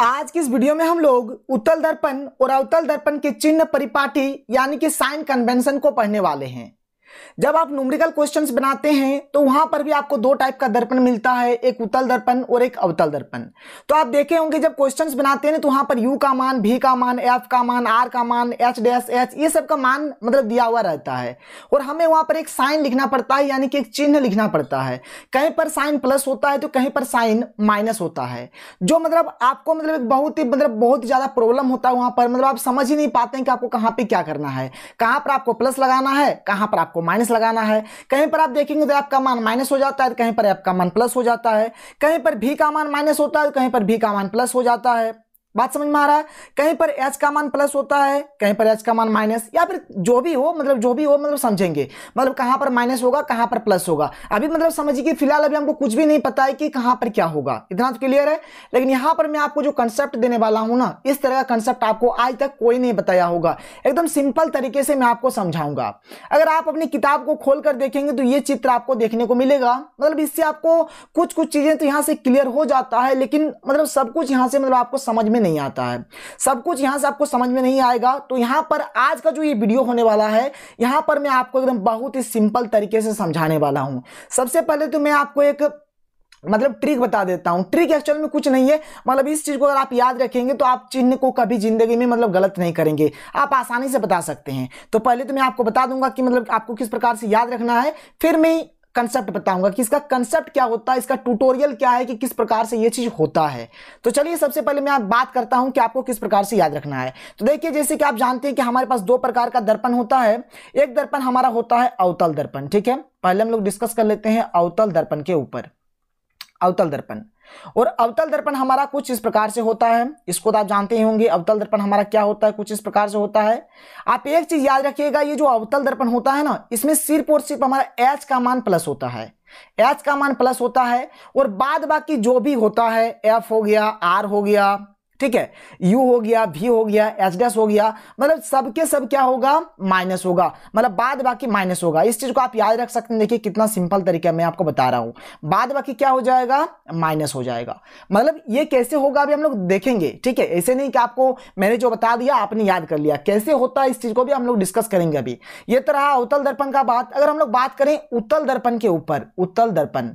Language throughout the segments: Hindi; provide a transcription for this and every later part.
आज की इस वीडियो में हम लोग उत्तल दर्पण और अवतल दर्पण के चिन्ह परिपाटी यानी कि साइन कन्वेंशन को पढ़ने वाले हैं जब आप न्यूमरिकल क्वेश्चंस बनाते हैं तो वहां पर भी आपको दो टाइप का दर्पण मिलता है एक उतल दर्पण और एक अवतल दर्पण तो आप देखे होंगे जब क्वेश्चंस बनाते हैं तो वहां पर यू का मान भी का मान एफ का मान आर का मान एच डैश एच ये सब का मान मतलब दिया हुआ रहता है और हमें वहां पर एक साइन लिखना पड़ता है यानी कि एक चिन्ह लिखना पड़ता है कहीं पर साइन प्लस होता है तो कहीं पर साइन माइनस होता है जो मतलब आपको मतलब बहुत ही मतलब बहुत ज़्यादा प्रॉब्लम होता है वहां पर मतलब आप समझ ही नहीं पाते हैं कि आपको कहाँ पर क्या करना है कहाँ पर आपको प्लस लगाना है कहाँ पर आपको आपको माइनस लगाना है कहीं पर आप देखेंगे तो आपका मान माइनस हो जाता है तो कहीं पर आपका मान प्लस हो जाता है कहीं पर भी का मान माइनस होता है तो कहीं पर भी का मान प्लस हो जाता है बात समझ में आ रहा है कहीं पर एच का मान प्लस होता है कहीं पर एच का मान माइनस या फिर जो भी हो मतलब जो भी हो मतलब समझेंगे मतलब कहां पर माइनस होगा कहां पर प्लस होगा अभी मतलब समझिए कि फिलहाल अभी हमको कुछ भी नहीं पता है कि कहां पर क्या होगा इतना तो क्लियर है लेकिन यहां पर मैं आपको जो कंसेप्ट देने वाला हूँ ना इस तरह का कंसेप्ट आपको आज तक कोई नहीं बताया होगा एकदम सिंपल तरीके से मैं आपको समझाऊंगा अगर आप अपनी किताब को खोल कर देखेंगे तो ये चित्र आपको देखने को मिलेगा मतलब इससे आपको कुछ कुछ चीज़ें तो यहाँ से क्लियर हो जाता है लेकिन मतलब सब कुछ यहाँ से मतलब आपको समझ में नहीं नहीं आता है सब कुछ यहाँ से आपको समझ में नहीं आएगा तो यहाँ पर आज का जो ये वीडियो होने वाला है यहाँ पर मैं आपको एकदम बहुत ही सिंपल तरीके से समझाने वाला हूँ सबसे पहले तो मैं आपको एक मतलब ट्रिक बता देता हूँ ट्रिक एक्चुअल में कुछ नहीं है मतलब इस चीज़ को अगर आप याद रखेंगे तो आप चिन्ह को कभी ज़िंदगी में मतलब गलत नहीं करेंगे आप आसानी से बता सकते हैं तो पहले तो मैं आपको बता दूंगा कि मतलब आपको किस प्रकार से याद रखना है फिर मैं कंसेप्ट बताऊंगा कि इसका कंसेप्ट क्या होता है इसका ट्यूटोरियल क्या है कि किस प्रकार से ये चीज़ होता है तो चलिए सबसे पहले मैं आप बात करता हूं कि आपको किस प्रकार से याद रखना है तो देखिए जैसे कि आप जानते हैं कि हमारे पास दो प्रकार का दर्पण होता है एक दर्पण हमारा होता है अवतल दर्पण ठीक है पहले हम लोग डिस्कस कर लेते हैं अवतल दर्पण के ऊपर अवतल दर्पण और अवतल दर्पण हमारा कुछ इस प्रकार से होता है इसको तो आप जानते ही होंगे अवतल दर्पण हमारा क्या होता है कुछ इस प्रकार से होता है आप एक चीज याद रखिएगा ये जो अवतल दर्पण होता है ना इसमें सिर्फ और सिर्फ हमारा एच का मान प्लस होता है एच का मान प्लस होता है और बाद बाकी जो भी होता है एफ हो गया आर हो गया ठीक है u हो गया v हो गया एच डैश हो गया मतलब सबके सब क्या होगा माइनस होगा मतलब बाद बाकी माइनस होगा इस चीज को आप याद रख सकते हैं देखिए कितना सिंपल तरीका मैं आपको बता रहा हूं बाद बाकी क्या हो जाएगा माइनस हो जाएगा मतलब ये कैसे होगा अभी हम लोग देखेंगे ठीक है ऐसे नहीं कि आपको मैंने जो बता दिया आपने याद कर लिया कैसे होता है इस चीज को भी हम लोग डिस्कस करेंगे अभी ये तरह तो उत्तल दर्पण का बात अगर हम लोग बात करें उत्तल दर्पण के ऊपर उत्तल दर्पण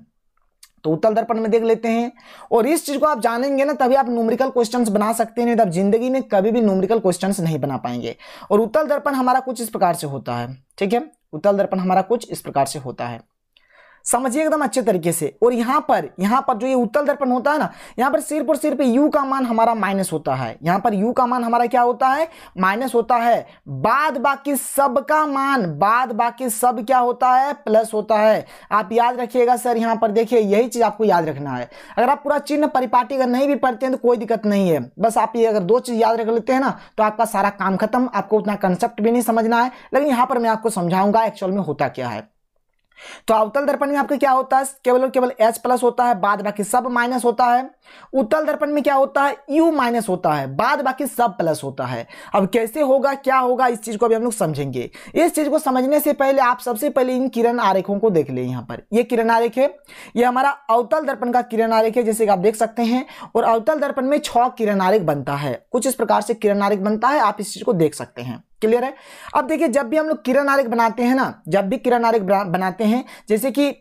तो उत्तल दर्पण में देख लेते हैं और इस चीज़ को आप जानेंगे ना तभी आप न्यूमरिकल क्वेश्चंस बना सकते हैं नहीं तो जिंदगी में कभी भी न्यूमरिकल क्वेश्चंस नहीं बना पाएंगे और उत्तल दर्पण हमारा कुछ इस प्रकार से होता है ठीक है उत्तल दर्पण हमारा कुछ इस प्रकार से होता है समझिए एकदम अच्छे तरीके से और यहाँ पर यहाँ पर जो ये उत्तल दर्पण होता है ना यहाँ पर सिर्फ और सिर्फ यू का मान हमारा माइनस होता है यहाँ पर यू का मान हमारा क्या होता है माइनस होता है बाद बाकी सब का मान बाद बाकी सब क्या होता है प्लस होता है आप याद रखिएगा सर यहाँ पर देखिए यही चीज़ आपको याद रखना है अगर आप पूरा चिन्ह परिपाटी अगर नहीं भी पढ़ते हैं तो कोई दिक्कत नहीं है बस आप ये अगर दो चीज़ याद रख लेते हैं ना तो आपका सारा काम खत्म आपको उतना कंसेप्ट भी नहीं समझना है लेकिन यहाँ पर मैं आपको समझाऊंगा एक्चुअल में होता क्या है तो अवतल दर्पण में आपका क्या होता है केवल और केवल एच प्लस होता है बाद बाकी सब माइनस होता है उत्तल दर्पण में क्या होता है यू माइनस होता है बाद बाकी सब प्लस होता है अब कैसे होगा क्या होगा इस चीज़ को अभी हम लोग समझेंगे इस चीज़ को समझने से पहले आप सबसे पहले इन किरण आरेखों को देख लें यहाँ पर ये किरण आरेख है ये हमारा अवतल दर्पण का किरण आरेख है जैसे कि आप देख सकते हैं और अवतल दर्पण में छ किरण आरेख बनता है कुछ इस प्रकार से किरण आरेख बनता है आप इस चीज़ को देख सकते हैं क्लियर है अब देखिए जब भी हम लोग किरण आरेख बनाते हैं ना जब भी किरण आरेख बनाते हैं जैसे कि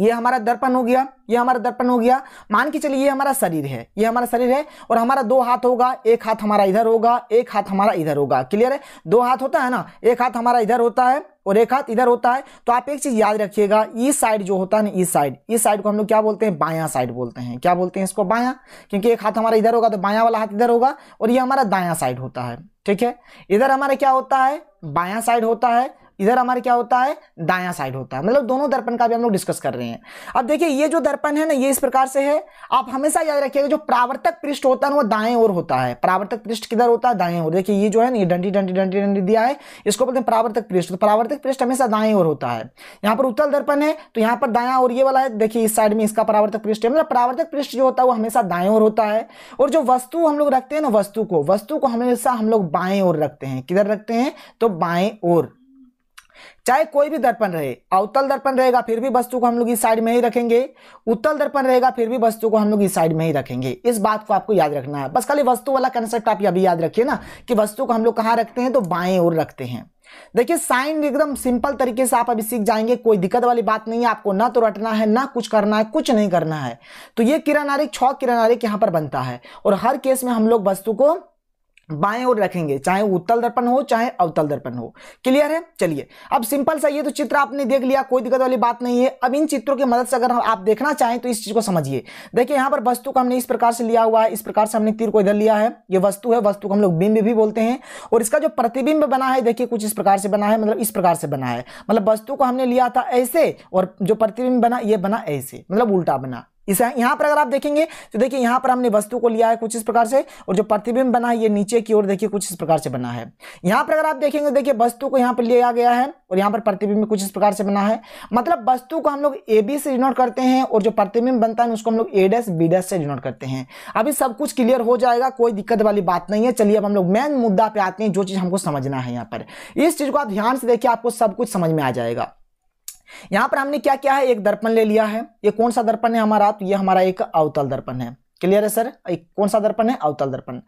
ये हमारा दर्पण हो गया ये हमारा दर्पण हो गया मान के चलिए ये हमारा शरीर है ये हमारा शरीर है और हमारा दो हाथ होगा एक हाथ हमारा इधर होगा एक हाथ हमारा इधर होगा क्लियर है दो हाथ होता है ना एक हाथ हमारा इधर होता है और एक हाथ इधर होता है तो आप एक चीज़ याद रखिएगा ई साइड जो होता है ना ई साइड ई साइड को हम लोग क्या बोलते हैं बायां साइड बोलते हैं क्या बोलते हैं इसको बायां क्योंकि एक हाथ हमारा इधर होगा तो बायां वाला हाथ इधर होगा और ये हमारा दायां साइड होता है ठीक है इधर हमारा क्या होता है बायां साइड होता है इधर हमारे क्या होता है दाया साइड होता है मतलब दोनों दर्पण का भी हम लोग डिस्कस कर रहे हैं अब देखिए ये जो दर्पण है ना ये इस प्रकार से है आप हमेशा याद रखिएगा जो प्रावर्तक पृष्ठ होता है वो दाएं ओर होता है प्रावर्तक पृष्ठ किधर होता है दाएं ओर देखिए ये जो है ना ये डंडी डंडी डंडी डंडी दिया है इसको बोलते हैं प्रावर्तक पृष्ठ तो प्रावर्तक पृष्ठ हमेशा दाएं ओर होता है यहाँ पर उत्तल दर्पण है तो यहाँ पर दाया और ये वाला है देखिए इस साइड में इसका प्रावर्तक पृष्ठ है मतलब प्रावर्तक पृष्ठ जो होता है वो हमेशा दाएं ओर होता है और जो वस्तु हम लोग रखते हैं ना वस्तु को वस्तु को हमेशा हम लोग बाएं ओर रखते हैं किधर रखते हैं तो बाएं ओर चाहे कोई भी दर्पण रहे अवतल दर्पण रहेगा फिर भी वस्तु को हम लोग इस साइड में ही रखेंगे उत्तल दर्पण रहेगा फिर भी वस्तु को हम लोग इस साइड में ही रखेंगे इस बात को आपको याद रखना है बस खाली वस्तु वाला कंसेप्ट आप अभी याद रखिए ना कि वस्तु को हम लोग कहाँ रखते हैं तो बाएं ओर रखते हैं देखिए साइन एकदम सिंपल तरीके से आप अभी सीख जाएंगे कोई दिक्कत वाली बात नहीं है आपको ना तो रटना है ना कुछ करना है कुछ नहीं करना है तो ये किरण किरानारिक किरण किरानारिक यहां पर बनता है और हर केस में हम लोग वस्तु को बाएं ओर रखेंगे चाहे उत्तल दर्पण हो चाहे अवतल दर्पण हो क्लियर है चलिए अब सिंपल सा ये तो चित्र आपने देख लिया कोई दिक्कत वाली बात नहीं है अब इन चित्रों की मदद से अगर आप देखना चाहें तो इस चीज़ को समझिए देखिए यहाँ पर वस्तु को हमने इस प्रकार से लिया हुआ है इस प्रकार से हमने तीर को इधर लिया है ये वस्तु है वस्तु को हम लोग बिंब भी बोलते हैं और इसका जो प्रतिबिंब बना है देखिए कुछ इस प्रकार से बना है मतलब इस प्रकार से बना है मतलब वस्तु को हमने लिया था ऐसे और जो प्रतिबिंब बना ये बना ऐसे मतलब उल्टा बना इस यहाँ पर अगर आप देखेंगे तो देखिए यहाँ पर हमने वस्तु को लिया है कुछ इस प्रकार से और जो प्रतिबिंब बना है ये नीचे की ओर देखिए कुछ इस प्रकार से बना है यहाँ पर अगर आप देखेंगे देखिए वस्तु को यहाँ पर लिया गया है और यहाँ पर प्रतिबिंब कुछ इस प्रकार से बना है मतलब वस्तु को हम लोग ए बी से डिनोट करते हैं और जो प्रतिबिंब बनता है उसको हम लोग ए डैस बी डैस से डिनोट करते हैं अभी सब कुछ क्लियर हो जाएगा कोई दिक्कत वाली बात नहीं है चलिए अब हम लोग मेन मुद्दा पे आते हैं जो चीज़ हमको समझना है यहाँ पर इस चीज़ को आप ध्यान से देखिए आपको सब कुछ समझ में आ जाएगा यहां पर हमने क्या किया है एक दर्पण ले लिया है ये कौन सा दर्पण है हमारा तो ये हमारा एक अवतल दर्पण है क्लियर है सर एक कौन सा दर्पण है अवतल दर्पण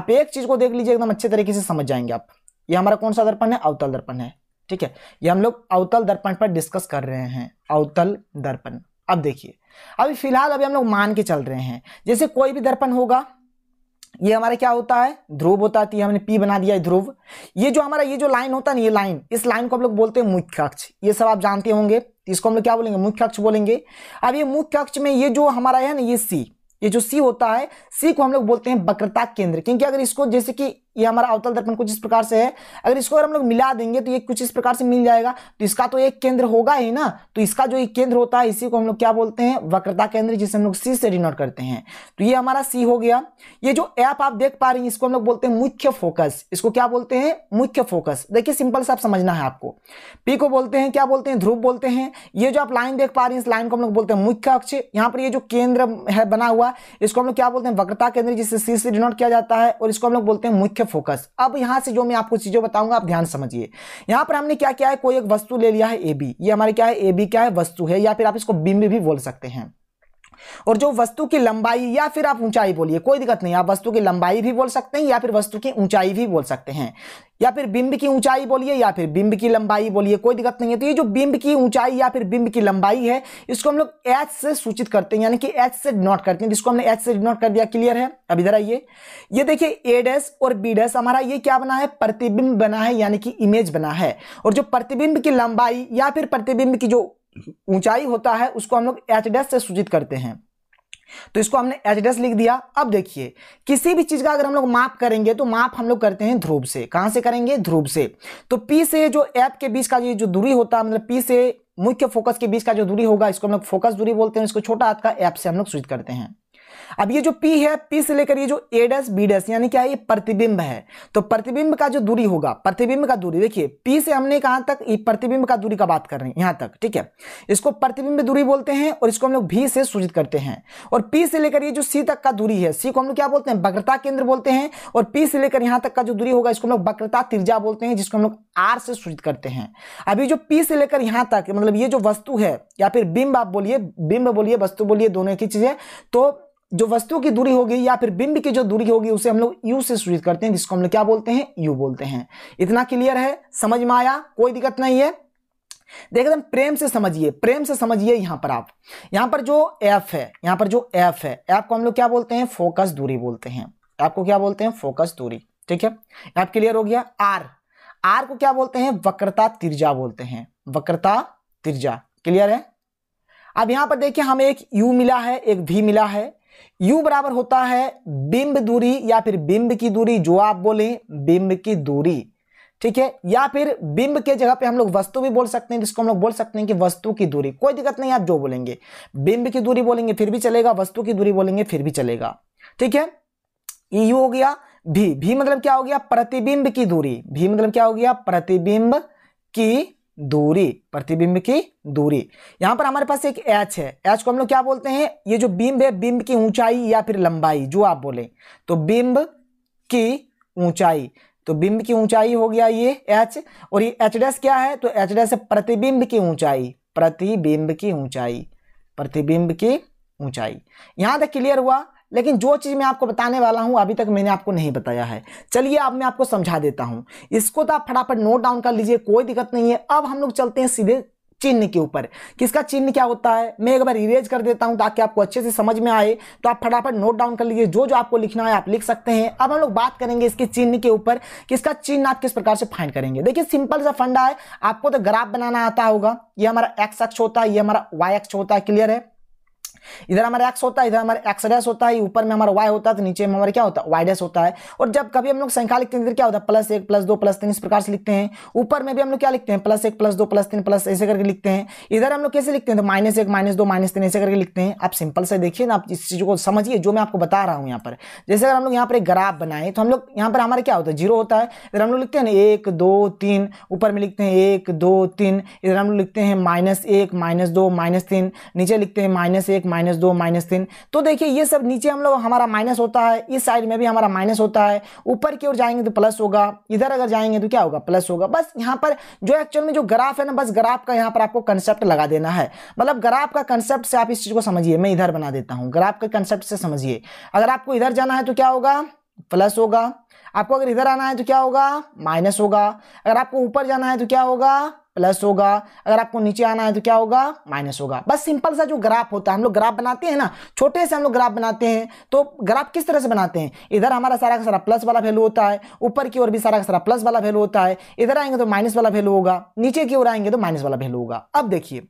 आप एक चीज को देख लीजिए एकदम अच्छे तरीके से समझ जाएंगे आप ये हमारा कौन सा दर्पण है अवतल दर्पण है ठीक है ये हम लोग अवतल दर्पण पर डिस्कस कर रहे हैं अवतल दर्पण अब देखिए अभी फिलहाल अभी हम लोग मान के चल रहे हैं जैसे कोई भी दर्पण होगा ये हमारा क्या होता है ध्रुव होता है तो हमने पी बना दिया है ध्रुव ये जो हमारा ये जो लाइन होता है ना ये लाइन इस लाइन को हम लोग बोलते हैं मुख्य अक्ष ये सब आप जानते होंगे तो इसको हम लोग क्या बोलेंगे मुख्य अक्ष बोलेंगे अब ये मुख्य अक्ष में ये जो हमारा है ना ये सी ये जो सी होता है सी को हम लोग बोलते हैं वक्रता केंद्र क्योंकि अगर इसको जैसे कि ये हमारा अवतल दर्पण कुछ इस प्रकार से है अगर इसको अगर हम लोग मिला देंगे तो ये कुछ इस प्रकार से मिल जाएगा तो इसका तो एक केंद्र होगा ही ना तो इसका जो एक केंद्र होता है इसी को हम लोग क्या बोलते हैं वक्रता केंद्र जिसे हम लोग सी से डिनोट करते हैं तो ये हमारा सी हो गया ये जो ऐप आप देख पा रहे हैं इसको हम लोग बोलते हैं मुख्य फोकस इसको क्या बोलते हैं मुख्य फोकस देखिए सिंपल सा आप समझना है आपको पी को बोलते हैं क्या बोलते हैं ध्रुव बोलते हैं ये जो आप लाइन देख पा रहे हैं इस लाइन को हम लोग बोलते हैं मुख्य अक्ष यहाँ पर ये जो केंद्र है बना हुआ इसको हम लोग क्या बोलते हैं वक्रता केंद्र जिसे सी से डिनोट किया जाता है और इसको हम लोग बोलते हैं मुख्य पे फोकस अब यहां से जो मैं आपको चीज़ें बताऊंगा आप ध्यान समझिए यहां पर हमने क्या किया है कोई एक वस्तु ले लिया है ए बी ये हमारे क्या है ए बी क्या है वस्तु है या फिर आप इसको बिंब भी बोल सकते हैं और जो वस्तु की लंबाई या फिर आप ऊंचाई बोलिए कोई दिक्कत नहीं आप वस्तु की लंबाई भी बोल सकते हैं या फिर वस्तु की ऊंचाई भी बोल सकते हैं या फिर बिंब की ऊंचाई बोलिए या फिर बिंब की लंबाई बोलिए कोई दिक्कत नहीं है तो ये जो बिंब की ऊंचाई या फिर बिंब की लंबाई है इसको हम लोग एच से सूचित करते हैं यानी कि एच से डिनोट करते हैं जिसको हमने एच से डिनोट कर दिया क्लियर है अब इधर आइए ये देखिए ए डैश और बी डैश हमारा ये क्या बना है प्रतिबिंब बना है यानी कि इमेज बना है और जो प्रतिबिंब की लंबाई या फिर प्रतिबिंब की जो ऊंचाई होता है उसको हम लोग एच डेस से सूचित करते हैं तो इसको हमने एच डेस लिख दिया अब देखिए किसी भी चीज का अगर हम लोग माप करेंगे तो माप हम लोग करते हैं ध्रुव से कहां से करेंगे ध्रुव से तो पी से जो एप के बीच का ये जो दूरी होता है मतलब पी से मुख्य फोकस के बीच का जो दूरी होगा इसको हम लोग फोकस दूरी बोलते हैं इसको छोटा हाथ का एप से हम लोग सूचित करते हैं अब ये जो P है P से लेकर ये जो ए डैश बी डैश यानी क्या है ये प्रतिबिंब है तो प्रतिबिंब का जो दूरी होगा प्रतिबिंब का दूरी देखिए P से हमने कहा तक ये प्रतिबिंब का दूरी का बात कर रहे हैं यहां तक ठीक है इसको प्रतिबिंब दूरी बोलते हैं और इसको हम लोग भी से सूचित करते हैं और पी से लेकर ये जो सी तक का दूरी है सी को हम लोग क्या बोलते हैं वक्रता केंद्र बोलते हैं और पी से लेकर यहां तक का जो दूरी होगा इसको हम लोग वक्रता तिरजा बोलते हैं जिसको हम लोग आर से सूचित करते हैं अभी जो पी से लेकर यहां तक मतलब ये जो वस्तु है या फिर बिंब आप बोलिए बिंब बोलिए वस्तु बोलिए दोनों की चीजें तो जो वस्तु की दूरी होगी या फिर बिंब की जो दूरी होगी उसे हम लोग यू से सूचित करते हैं जिसको हम लोग क्या बोलते हैं यू बोलते हैं इतना क्लियर है समझ में आया कोई दिक्कत नहीं है देख एकदम प्रेम से समझिए प्रेम से समझिए यहां पर आप यहां पर जो एफ है यहाँ पर जो एफ है एफ को हम लोग क्या बोलते हैं फोकस दूरी बोलते हैं आपको क्या बोलते हैं फोकस दूरी ठीक है एफ क्लियर हो गया आर आर को क्या बोलते हैं वक्रता तिरजा बोलते हैं वक्रता तिरजा क्लियर है अब यहां पर देखिए हमें एक यू मिला है एक भी मिला है यू बराबर होता है बिंब दूरी या फिर बिंब की दूरी जो आप बोले बिंब की दूरी ठीक है या फिर बिंब के जगह पे हम लोग वस्तु भी बोल सकते हैं जिसको हम लोग बोल सकते हैं कि वस्तु की दूरी कोई दिक्कत नहीं आप जो बोलेंगे बिंब की दूरी बोलेंगे फिर भी चलेगा वस्तु की दूरी बोलेंगे फिर भी चलेगा ठीक है ई यू हो गया भी भी मतलब क्या हो गया प्रतिबिंब की दूरी भी मतलब क्या हो गया प्रतिबिंब की दूरी प्रतिबिंब की दूरी यहाँ पर हमारे पास एक एच है एच को हम लोग क्या बोलते हैं ये जो बिंब है बिंब की ऊंचाई या फिर लंबाई जो आप बोले तो बिंब की ऊंचाई तो बिंब की ऊंचाई हो गया ये एच और ये एच डैश क्या है तो एच डैश प्रतिबिंब की ऊंचाई प्रतिबिंब की ऊंचाई प्रतिबिंब की ऊंचाई यहां तक क्लियर हुआ लेकिन जो चीज़ मैं आपको बताने वाला हूँ अभी तक मैंने आपको नहीं बताया है चलिए अब मैं आपको समझा देता हूँ इसको तो आप फटाफट नोट डाउन कर लीजिए कोई दिक्कत नहीं है अब हम लोग चलते हैं सीधे चिन्ह के ऊपर किसका चिन्ह क्या होता है मैं एक बार इरेज कर देता हूँ ताकि आपको अच्छे से समझ में आए तो आप फटाफट नोट डाउन कर लीजिए जो जो आपको लिखना है आप लिख सकते हैं अब हम लोग बात करेंगे इसके चिन्ह के ऊपर किसका चिन्ह आप किस प्रकार से फाइंड करेंगे देखिए सिंपल सा फंडा है आपको तो ग्राफ बनाना आता होगा ये हमारा एक्स अक्ष होता है ये हमारा वाई अक्ष होता है क्लियर है इधर हमारा एक्स होता है इधर हमारा एक्स डैश होता है ऊपर में हमारा वाई होता है तो नीचे में हमारा क्या होता है वाई डैश होता है और जब कभी हम लोग संख्या लिखते हैं इधर क्या होता है प्लस एक प्लस दो प्लस तीन इस प्रकार से लिखते हैं ऊपर में भी हम लोग क्या लिखते हैं प्लस एक प्लस दो प्लस तीन प्लस ऐसे करके लिखते हैं इधर हम लोग कैसे लिखते हैं तो माइनस एक माइनस दो माइनस तीन ऐसे करके लिखते हैं आप सिंपल से देखिए ना आप इस चीज़ को समझिए जो मैं आपको बता रहा हूँ यहाँ पर जैसे अगर हम लोग यहाँ पर एक ग्राफ बनाए तो हम लोग यहाँ पर हमारा क्या होता है जीरो होता है इधर हम लोग लिखते हैं ना एक दो तीन ऊपर में लिखते हैं एक दो तीन इधर हम लोग लिखते हैं माइनस एक माइनस दो माइनस तीन नीचे लिखते हैं माइनस एक माइनस दो माइनस तीन तो देखिए ये सब नीचे हम लोग हमारा माइनस होता है इस साइड में भी हमारा माइनस होता है ऊपर की ओर जाएंगे तो प्लस होगा इधर अगर जाएंगे तो क्या होगा प्लस होगा बस यहाँ पर जो एक्चुअल में जो ग्राफ है ना बस ग्राफ का यहाँ पर आपको कंसेप्ट लगा देना है मतलब ग्राफ का कंसेप्ट से आप इस चीज़ को समझिए मैं इधर बना देता हूँ ग्राफ के कंसेप्ट से समझिए अगर आपको इधर जाना है तो क्या होगा प्लस होगा आपको अगर इधर आना है तो क्या होगा माइनस होगा अगर आपको ऊपर जाना है तो क्या होगा प्लस होगा अगर आपको नीचे आना है तो क्या होगा माइनस होगा बस सिंपल सा जो ग्राफ होता है हम लोग ग्राफ बनाते हैं ना छोटे से हम लोग ग्राफ बनाते हैं तो ग्राफ किस तरह से बनाते हैं इधर हमारा सारा का सारा प्लस वाला वैल्यू होता है ऊपर की ओर भी सारा का सारा प्लस वाला वैल्यू होता है इधर आएंगे तो माइनस वाला वैल्यू होगा नीचे की ओर आएंगे तो माइनस वाला वैल्यू होगा अब देखिए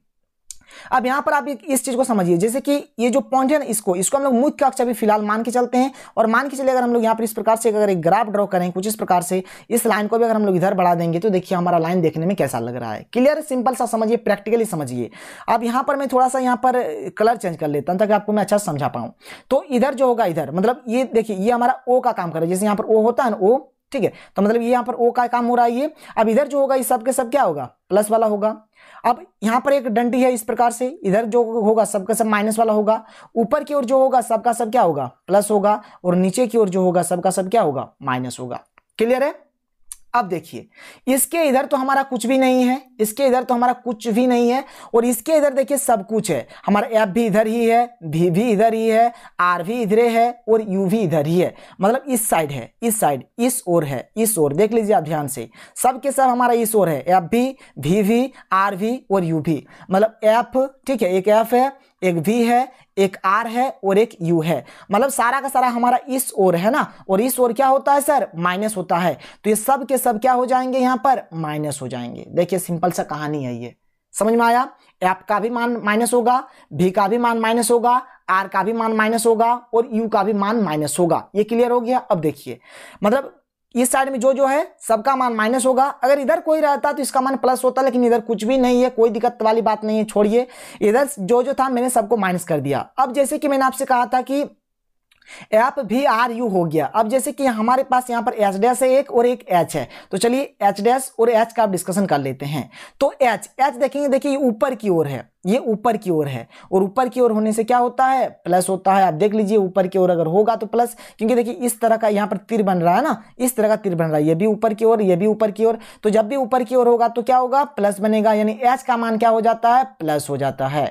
अब यहां पर आप इस चीज़ को समझिए जैसे कि ये जो पॉइंट है ना इसको इसको हम लोग मुख्य अक्ष अभी फिलहाल मान के चलते हैं और मान के चले अगर हम लोग यहां पर इस प्रकार से अगर एक ग्राफ ड्रॉ करें कुछ इस प्रकार से इस लाइन को भी अगर हम लोग इधर बढ़ा देंगे तो देखिए हमारा लाइन देखने में कैसा लग रहा है क्लियर सिंपल सा समझिए प्रैक्टिकली समझिए अब यहां पर मैं थोड़ा सा यहां पर कलर चेंज कर लेता हूं ताकि आपको मैं अच्छा समझा पाऊं तो इधर जो होगा इधर मतलब ये देखिए ये हमारा ओ का काम कर रहा है जैसे यहां पर ओ होता है ना ओ ठीक है तो मतलब ये यहाँ पर ओ का काम हो रहा है ये अब इधर जो होगा ये सब के सब क्या होगा प्लस वाला होगा अब यहां पर एक डंडी है इस प्रकार से इधर जो होगा सबका सब माइनस वाला होगा ऊपर की ओर जो होगा सबका सब क्या होगा प्लस होगा और नीचे की ओर जो होगा सबका सब क्या होगा माइनस होगा क्लियर है अब देखिए इसके इधर तो हमारा कुछ भी नहीं है इसके इधर तो हमारा कुछ भी नहीं है और इसके इधर देखिए सब कुछ है हमारा एफ भी इधर ही है भी भी इधर ही है आर भी इधर है और यू भी इधर ही है मतलब इस साइड है इस साइड इस ओर है इस ओर देख लीजिए आप ध्यान से सब के सब हमारा इस ओर है एफ भी भी भी आर भी और यू भी मतलब एफ ठीक है एक एफ है एक भी है एक आर है और एक यू है मतलब सारा का सारा हमारा इस ओर है ना और इस ओर क्या होता है सर माइनस होता है तो ये सब के सब क्या हो जाएंगे यहाँ पर माइनस हो जाएंगे देखिए सिंपल सा कहानी है ये समझ में आया एप का भी मान माइनस होगा भी का भी मान माइनस होगा आर का भी मान माइनस होगा और यू का भी मान माइनस होगा ये क्लियर हो गया अब देखिए मतलब इस साइड में जो जो है सबका मान माइनस होगा अगर इधर कोई रहता तो इसका मान प्लस होता लेकिन इधर कुछ भी नहीं है कोई दिक्कत वाली बात नहीं है छोड़िए इधर जो जो था मैंने सबको माइनस कर दिया अब जैसे कि मैंने आपसे कहा था कि एप भी आर यू हो गया अब जैसे कि हमारे पास यहाँ पर एच डैश है एक और एक एच है तो चलिए एच डैश और एच का आप डिस्कशन कर लेते हैं तो एच एच देखेंगे देखिए ऊपर की ओर है ये ऊपर की ओर है और ऊपर की ओर होने से क्या होता है प्लस होता है आप देख लीजिए ऊपर की ओर अगर होगा तो प्लस क्योंकि देखिए इस तरह का यहाँ पर तीर बन रहा है ना इस तरह का तीर बन रहा है ये भी ऊपर की ओर ये भी ऊपर की ओर तो जब भी ऊपर की ओर होगा तो क्या होगा प्लस बनेगा यानी एच का मान क्या हो जाता है प्लस हो जाता है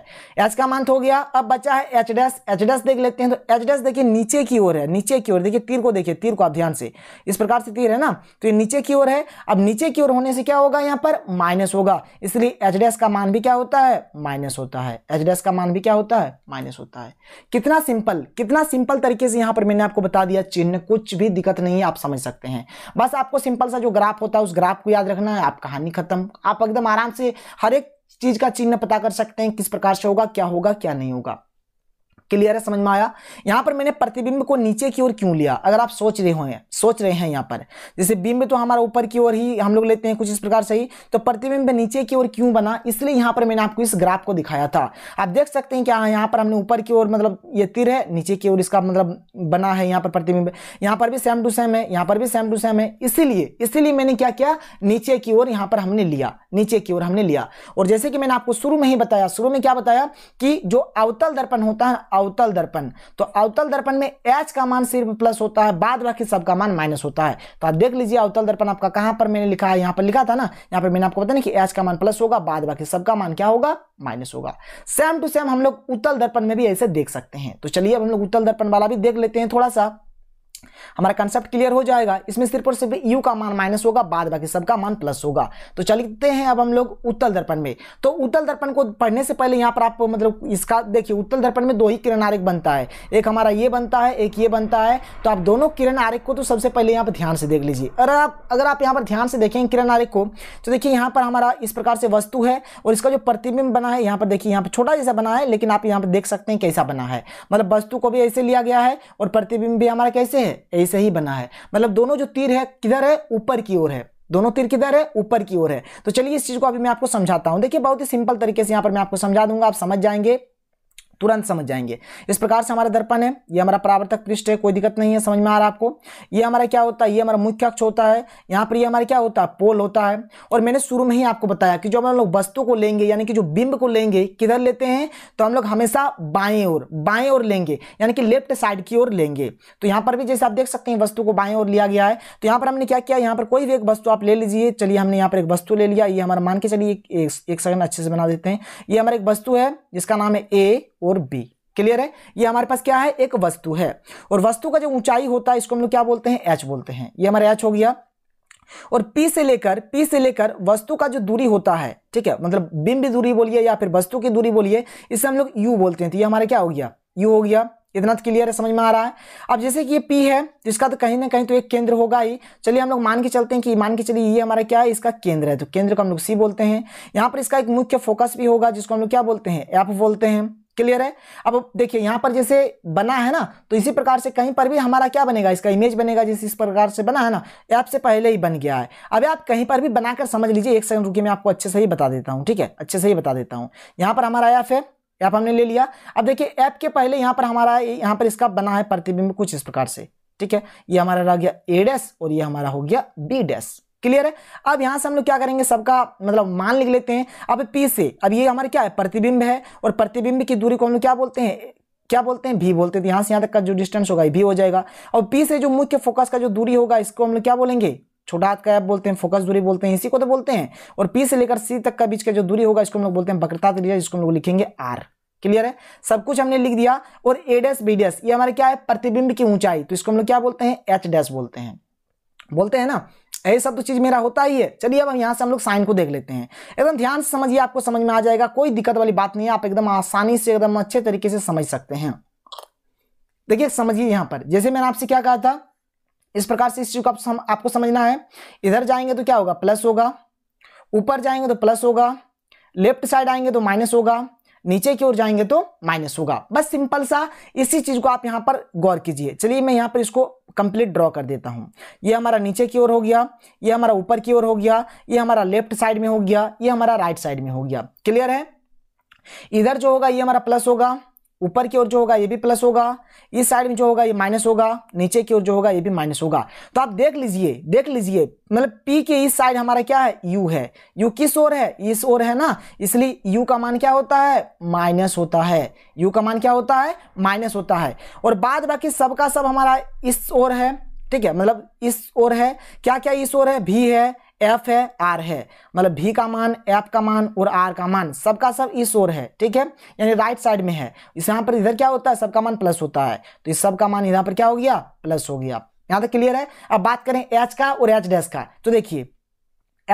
एच का मान तो हो गया अब बचा है एच डैस एच डैस देख लेते हैं तो एच डैस देखिए नीचे की ओर है नीचे की ओर देखिए तीर को देखिए तीर को आप ध्यान से इस प्रकार से तीर है ना तो ये नीचे की ओर है अब नीचे की ओर होने से क्या होगा यहाँ पर माइनस होगा इसलिए एच डैस का मान भी क्या होता है माइनस माइनस होता है एच डैश का मान भी क्या होता है माइनस होता है कितना सिंपल कितना सिंपल तरीके से यहां पर मैंने आपको बता दिया चिन्ह कुछ भी दिक्कत नहीं है आप समझ सकते हैं बस आपको सिंपल सा जो ग्राफ होता है उस ग्राफ को याद रखना है आप कहानी खत्म आप एकदम आराम से हर एक चीज़ का चिन्ह पता कर सकते हैं किस प्रकार से होगा क्या होगा क्या नहीं होगा क्लियर है समझ में आया यहाँ पर मैंने प्रतिबिंब को नीचे की ओर क्यों लिया अगर आप सोच रहे हो सोच रहे हैं यहाँ पर जैसे बिंब तो हमारा ऊपर की ओर ही हम लोग लेते हैं कुछ इस प्रकार से ही तो प्रतिबिंब नीचे की ओर क्यों बना इसलिए यहाँ पर मैंने आपको इस ग्राफ को दिखाया था आप देख सकते हैं क्या यहां पर हमने ऊपर की ओर मतलब ये तिर है नीचे की ओर इसका मतलब बना है यहाँ पर प्रतिबिंब यहाँ पर भी सेम टू सेम है यहाँ पर भी सेम टू सेम है इसीलिए इसीलिए मैंने क्या किया नीचे की ओर यहाँ पर हमने लिया नीचे की ओर हमने लिया और जैसे कि मैंने आपको शुरू में ही बताया शुरू में क्या बताया कि जो अवतल दर्पण होता है अवतल दर्पण तो अवतल दर्पण में एच का मान सिर्फ प्लस होता है बाद बाकी सबका मान माइनस होता है तो आप देख लीजिए अवतल दर्पण आपका कहां पर मैंने लिखा है यहां पर लिखा था ना यहां पर मैंने आपको बताया कि एच का मान प्लस होगा बाद बाकी सबका मान क्या होगा माइनस होगा सेम टू सेम हम लोग उत्तल दर्पण में भी ऐसे देख सकते हैं तो चलिए अब हम लोग उत्तल दर्पण वाला भी देख लेते हैं थोड़ा सा हमारा कंसेप्ट क्लियर हो जाएगा इसमें सिर्फ और सिर्फ यू का मान माइनस होगा बाद बाकी सबका मान प्लस होगा तो चलते हैं अब हम लोग उत्तल दर्पण में तो उत्तल दर्पण को पढ़ने से पहले यहाँ पर आप मतलब इसका देखिए उत्तल दर्पण में दो ही किरण आरेख बनता है एक हमारा ये बनता है एक ये बनता है तो आप दोनों किरण आरेख को तो सबसे पहले यहाँ पर ध्यान से देख लीजिए अगर आप अगर आप यहाँ पर ध्यान से देखें किरण आरेख को तो देखिए यहाँ पर हमारा इस प्रकार से वस्तु है और इसका जो प्रतिबिंब बना है यहाँ पर देखिए यहाँ पर छोटा जैसा बना है लेकिन आप यहाँ पर देख सकते हैं कैसा बना है मतलब वस्तु को भी ऐसे लिया गया है और प्रतिबिंब भी हमारा कैसे है ऐसे ही बना है मतलब दोनों जो तीर है किधर है ऊपर की ओर है दोनों तीर किधर है ऊपर की ओर है तो चलिए इस चीज़ को अभी मैं आपको समझाता हूं देखिए बहुत ही सिंपल तरीके से यहां पर मैं आपको समझा दूंगा आप समझ जाएंगे तुरंत समझ जाएंगे इस प्रकार से हमारा दर्पण है ये हमारा परावर्तक पृष्ठ है कोई दिक्कत नहीं है समझ में आ रहा आपको ये हमारा क्या होता है ये हमारा मुख्य अक्ष होता है यहाँ पर ये हमारा क्या होता है पोल होता है और मैंने शुरू में ही आपको बताया कि जो हम लोग वस्तु को लेंगे यानी कि जो बिंब को लेंगे किधर लेते हैं तो हम लोग हमेशा बाएं ओर बाएं ओर लेंगे यानी कि लेफ्ट साइड की ओर लेंगे तो यहाँ पर भी जैसे आप देख सकते हैं वस्तु को बाएं ओर लिया गया है तो यहाँ पर हमने क्या किया यहाँ पर कोई भी एक वस्तु आप ले लीजिए चलिए हमने यहाँ पर एक वस्तु ले लिया ये हमारा मान के चलिए एक, एक सेकंड अच्छे से बना देते हैं ये हमारा एक वस्तु है जिसका नाम है ए और बी क्लियर है ये हमारे पास क्या है एक वस्तु है और वस्तु का जो ऊंचाई होता है इसको हम लोग क्या बोलते हैं एच बोलते हैं ये हमारा एच हो गया और पी से लेकर पी से लेकर वस्तु का जो दूरी होता है ठीक है मतलब बिंब दूरी बोलिए या फिर वस्तु की दूरी बोलिए इसे हम लोग यू बोलते हैं तो ये हमारा क्या हो गया यू हो गया इतना तो क्लियर है समझ में आ रहा है अब जैसे कि ये P है तो इसका तो कहीं ना कहीं तो एक केंद्र होगा ही चलिए हम लोग मान के चलते हैं कि मान के चलिए ये हमारा क्या है इसका केंद्र है तो केंद्र को हम लोग सी बोलते हैं यहाँ पर इसका एक मुख्य फोकस भी होगा जिसको हम लोग क्या बोलते हैं एफ बोलते हैं क्लियर है अब देखिए यहां पर जैसे बना है ना तो इसी प्रकार से कहीं पर भी हमारा क्या बनेगा इसका इमेज बनेगा जैसे इस प्रकार से बना है ना ऐप से पहले ही बन गया है अब आप कहीं पर भी बनाकर समझ लीजिए एक सेकंड रुकिए मैं आपको अच्छे से ही बता देता हूँ ठीक है अच्छे से ही बता देता हूं यहाँ पर हमारा ऐप है ऐप हमने ले लिया अब देखिए ऐप के पहले यहाँ पर हमारा यहाँ पर इसका बना है प्रतिबिंब कुछ इस प्रकार से ठीक है ये हमारा रह गया ए डैश और ये हमारा हो गया बी डैश क्लियर है अब यहां से हम लोग क्या करेंगे सबका मतलब मान लिख लेते हैं अब पी से अब ये हमारे क्या है प्रतिबिंब है और प्रतिबिंब की दूरी को हम लोग क्या बोलते हैं क्या बोलते हैं भी बोलते हैं यहां से यहां तक का जो डिस्टेंस होगा भी हो जाएगा और पी से जो मुख्य फोकस का जो दूरी होगा इसको हम लोग क्या बोलेंगे छोटा हाथ का ऐप बोलते हैं फोकस दूरी बोलते हैं इसी को तो बोलते हैं और पी से लेकर सी तक का बीच का जो दूरी होगा इसको हम लोग बोलते हैं बकरता दूरी जिसको हम लोग लिखेंगे आर क्लियर है सब कुछ हमने लिख दिया और ए डैस बी डैस ये हमारे क्या है प्रतिबिंब की ऊंचाई तो इसको हम लोग क्या बोलते हैं एच डैस बोलते हैं बोलते हैं ना यही सब तो चीज़ मेरा होता ही है चलिए अब हम यहाँ से हम लोग साइन को देख लेते हैं एकदम ध्यान से समझिए आपको समझ में आ जाएगा कोई दिक्कत वाली बात नहीं है आप एकदम आसानी से एकदम अच्छे तरीके से समझ सकते हैं देखिए समझिए यहाँ पर जैसे मैंने आपसे क्या कहा था इस प्रकार से इस चीज़ को आप सम, आपको समझना है इधर जाएंगे तो क्या होगा प्लस होगा ऊपर जाएंगे तो प्लस होगा लेफ्ट साइड आएंगे तो माइनस होगा नीचे की ओर जाएंगे तो माइनस होगा बस सिंपल सा इसी चीज को आप यहां पर गौर कीजिए चलिए मैं यहाँ पर इसको कंप्लीट ड्रॉ कर देता हूं ये हमारा नीचे की ओर हो गया ये हमारा ऊपर की ओर हो गया ये हमारा लेफ्ट साइड में हो गया ये हमारा राइट साइड में हो गया क्लियर है इधर जो होगा ये हमारा प्लस होगा ऊपर की ओर जो होगा ये भी प्लस होगा इस साइड में जो होगा ये माइनस होगा नीचे की ओर जो होगा ये भी माइनस होगा तो आप देख लीजिए देख लीजिए मतलब पी के इस साइड हमारा क्या है यू है यू किस ओर है इस ओर है ना इसलिए यू का मान क्या होता है माइनस होता है यू का मान क्या होता है माइनस होता है और बाद बाकी सबका सब हमारा इस ओर है ठीक है मतलब इस ओर है क्या क्या इस ओर है भी है एफ है आर है मतलब भी का मान एफ का मान और आर का मान सबका सब इस ओर है ठीक है यानी राइट साइड में है इस यहाँ पर इधर क्या होता है सबका मान प्लस होता है तो इस सबका मान यहाँ पर क्या हो गया प्लस हो गया यहाँ तक क्लियर है अब बात करें एच का और एच डैश का तो देखिए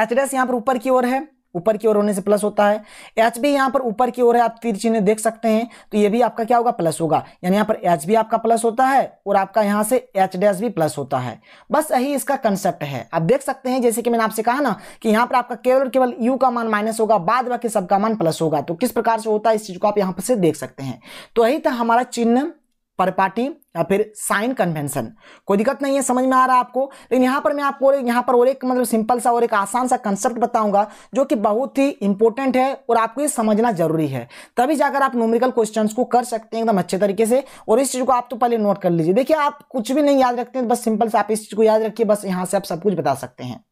एच डैश यहाँ पर ऊपर की ओर है ऊपर की ओर होने से प्लस होता है एच बी यहाँ पर ऊपर की ओर है आप तीर चिन्ह देख सकते हैं तो ये भी आपका क्या होगा प्लस होगा यानी यहाँ पर एच बी आपका प्लस होता है और आपका यहाँ से एच डैश भी प्लस होता है बस यही इसका कंसेप्ट है आप देख सकते हैं जैसे कि मैंने आपसे कहा ना कि यहाँ पर आपका केवल और केवल यू का मान माइनस होगा बाद बाकी सबका मान प्लस होगा तो किस प्रकार से होता है इस चीज़ को आप यहाँ पर से देख सकते हैं तो यही था हमारा चिन्ह पर पार्टी या फिर साइन कन्वेंशन कोई दिक्कत नहीं है समझ में आ रहा है आपको लेकिन यहाँ पर मैं आपको और यहाँ पर और एक मतलब सिंपल सा और एक आसान सा कंसेप्ट बताऊंगा जो कि बहुत ही इंपॉर्टेंट है और आपको ये समझना जरूरी है तभी जाकर आप न्यूमेरिकल क्वेश्चन को कर सकते हैं एकदम अच्छे तरीके से और इस चीज़ को आप तो पहले नोट कर लीजिए देखिए आप कुछ भी नहीं याद रखते हैं बस सिंपल से आप इस चीज़ को याद रखिए बस यहाँ से आप सब कुछ बता सकते हैं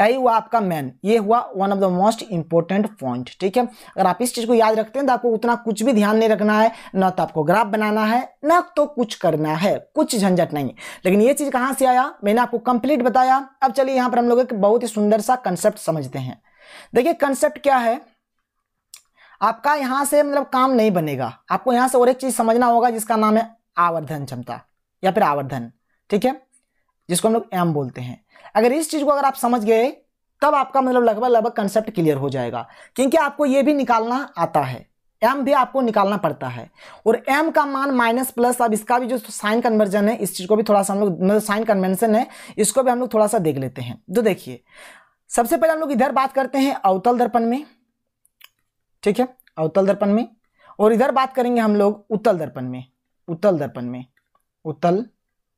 यही हुआ आपका मैन ये हुआ one of the most important point ठीक है अगर आप इस चीज़ को याद रखते हैं तो आपको उतना कुछ भी ध्यान नहीं रखना है ना तो आपको ग्राफ बनाना है ना तो कुछ करना है कुछ झंझट नहीं लेकिन ये चीज़ कहां से आया मैंने आपको कंप्लीट बताया अब चलिए यहां पर हम लोग एक बहुत ही सुंदर सा कंसेप्ट समझते हैं देखिए कंसेप्ट क्या है आपका यहां से मतलब काम नहीं बनेगा आपको यहां से और एक चीज़ समझना होगा जिसका नाम है आवर्धन क्षमता या फिर आवर्धन ठीक है जिसको हम लोग एम बोलते हैं अगर इस चीज़ को अगर आप समझ गए तब आपका मतलब लगभग लगभग कंसेप्ट क्लियर हो जाएगा क्योंकि आपको यह भी निकालना आता है एम भी आपको निकालना पड़ता है और एम का मान माइनस प्लस अब इसका भी जो साइन कन्वर्जन है इस चीज़ को भी थोड़ा सा हम लोग मतलब साइन कन्वेंशन है इसको भी हम लोग थोड़ा सा देख लेते हैं तो देखिए सबसे पहले हम लोग इधर बात करते हैं अवतल दर्पण में ठीक है अवतल दर्पण में और इधर बात करेंगे हम लोग उत्तल दर्पण में उत्तल दर्पण में उत्तल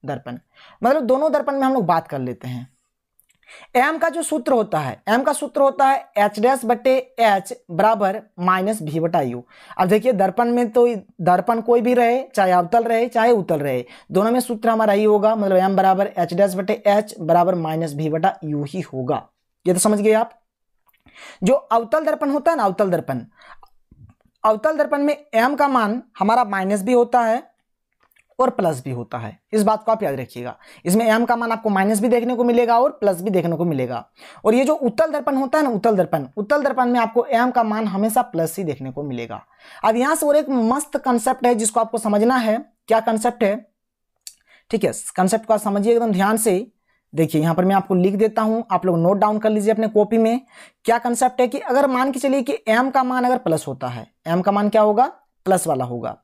दर्पण मतलब दोनों दर्पण में हम लोग बात कर लेते हैं एम का जो सूत्र होता है एम का सूत्र होता है एच डैश बटे एच बराबर माइनस भी बटा यू अब देखिए दर्पण में तो दर्पण कोई भी रहे चाहे अवतल रहे चाहे उतल रहे दोनों में सूत्र हमारा ही होगा मतलब एम बराबर एच डैश बटे एच बराबर माइनस भी बटा यू ही होगा ये तो समझ गए आप जो अवतल दर्पण होता है ना अवतल दर्पण अवतल दर्पण में एम का मान हमारा माइनस भी होता है और प्लस भी होता है इस बात को आप याद रखिएगा इसमें एम का मान आपको माइनस भी देखने को मिलेगा और प्लस भी देखने को मिलेगा और ये जो उत्तल दर्पण होता है ना उत्तल दर्पण उत्तल दर्पण में आपको एम का मान हमेशा प्लस ही देखने को मिलेगा अब यहां से और एक मस्त कंसेप्ट है जिसको आपको समझना है क्या कंसेप्ट है ठीक है कंसेप्ट को आप समझिए एकदम ध्यान से देखिए यहां पर मैं आपको लिख देता हूं आप लोग नोट डाउन कर लीजिए अपने कॉपी में क्या कंसेप्ट है कि अगर मान के चलिए कि एम का मान अगर प्लस होता है एम का मान क्या होगा प्लस वाला होगा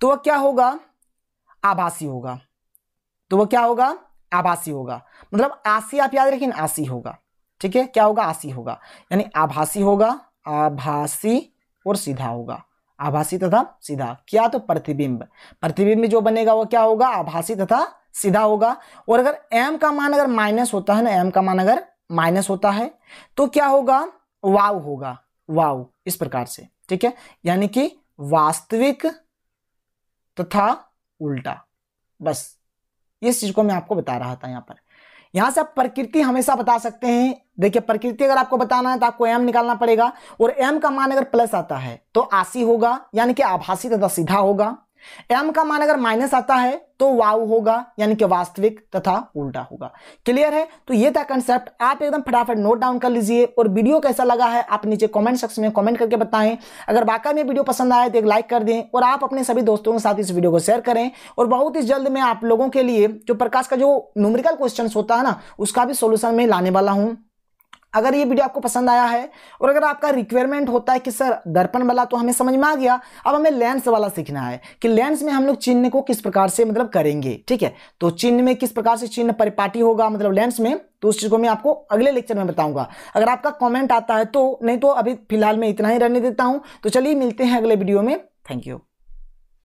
तो वह क्या होगा आभासी होगा तो वो क्या होगा आभासी होगा मतलब आसी आप याद रखिए आसी होगा ठीक है क्या होगा आसी होगा यानी आभासी होगा आभासी और सीधा होगा आभासी तथा सीधा क्या तो प्रतिबिंब प्रतिबिंब जो बनेगा वो क्या होगा आभासी तथा सीधा होगा और अगर एम का मान अगर माइनस होता है ना एम का मान अगर माइनस होता है तो क्या होगा वाव होगा वाव इस प्रकार से ठीक है यानी कि वास्तविक तथा उल्टा बस इस चीज को मैं आपको बता रहा था यहां पर यहां से आप प्रकृति हमेशा बता सकते हैं देखिए प्रकृति अगर आपको बताना है तो आपको एम निकालना पड़ेगा और एम का मान अगर प्लस आता है तो आसी होगा यानी कि आभासी तथा सीधा होगा एम का मान अगर माइनस आता है तो वाव होगा यानी कि वास्तविक तथा उल्टा होगा क्लियर है तो ये था कंसेप्ट आप एकदम फटाफट नोट डाउन कर लीजिए और वीडियो कैसा लगा है आप नीचे कमेंट सेक्शन में कमेंट करके बताएं अगर वाकई में वीडियो पसंद आए तो एक लाइक कर दें और आप अपने सभी दोस्तों के साथ इस वीडियो को शेयर करें और बहुत ही जल्द मैं आप लोगों के लिए जो प्रकाश का जो न्यूमरिकल क्वेश्चन होता है ना उसका भी सोल्यूशन में लाने वाला हूँ अगर ये वीडियो आपको पसंद आया है और अगर आपका रिक्वायरमेंट होता है कि सर दर्पण वाला तो हमें समझ में आ गया अब हमें लेंस वाला सीखना है कि लेंस में हम लोग चिन्ह को किस प्रकार से मतलब करेंगे ठीक है तो चिन्ह में किस प्रकार से चिन्ह परिपाटी होगा मतलब लेंस में तो उस चीज़ को मैं आपको अगले लेक्चर में बताऊंगा अगर आपका कॉमेंट आता है तो नहीं तो अभी फिलहाल मैं इतना ही रहने देता हूं तो चलिए मिलते हैं अगले वीडियो में थैंक यू